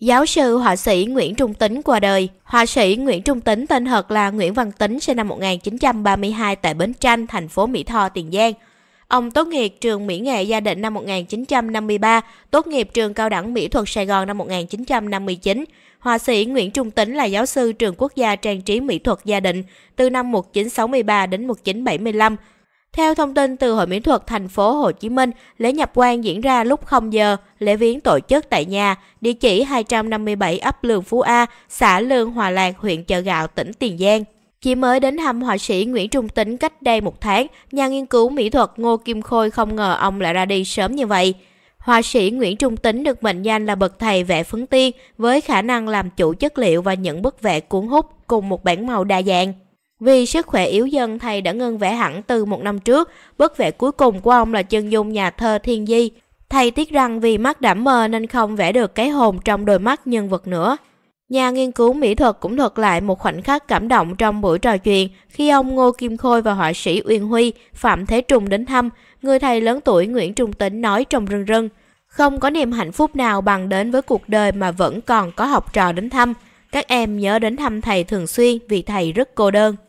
Giáo sư họa sĩ Nguyễn Trung Tính qua đời. Họa sĩ Nguyễn Trung Tính tên thật là Nguyễn Văn Tính sinh năm 1932 tại Bến Tranh, thành phố Mỹ Tho, Tiền Giang. Ông tốt nghiệp trường Mỹ nghệ Gia định năm 1953, tốt nghiệp trường Cao đẳng Mỹ thuật Sài Gòn năm 1959. Họa sĩ Nguyễn Trung Tính là giáo sư trường Quốc gia Trang trí Mỹ thuật Gia định từ năm 1963 đến 1975. Theo thông tin từ Hội Mỹ thuật thành phố Hồ Chí Minh, lễ nhập quan diễn ra lúc 0 giờ, lễ viếng tổ chức tại nhà, địa chỉ 257 ấp Lương Phú A, xã Lương Hòa Lạc, huyện Chợ Gạo, tỉnh Tiền Giang. Chỉ mới đến thăm họa sĩ Nguyễn Trung Tính cách đây một tháng, nhà nghiên cứu mỹ thuật Ngô Kim Khôi không ngờ ông lại ra đi sớm như vậy. Họa sĩ Nguyễn Trung Tính được mệnh danh là bậc thầy vẽ phấn tiên với khả năng làm chủ chất liệu và những bức vẽ cuốn hút cùng một bản màu đa dạng. Vì sức khỏe yếu dần, thầy đã ngưng vẽ hẳn từ một năm trước. Bức vẽ cuối cùng của ông là chân dung nhà thơ Thiên Di. Thầy tiếc rằng vì mắt đã mờ nên không vẽ được cái hồn trong đôi mắt nhân vật nữa. Nhà nghiên cứu mỹ thuật cũng thuật lại một khoảnh khắc cảm động trong buổi trò chuyện khi ông Ngô Kim Khôi và họa sĩ Uyên Huy, Phạm Thế Trung đến thăm, người thầy lớn tuổi Nguyễn Trung Tính nói trong rưng rưng. Không có niềm hạnh phúc nào bằng đến với cuộc đời mà vẫn còn có học trò đến thăm. Các em nhớ đến thăm thầy thường xuyên vì thầy rất cô đơn.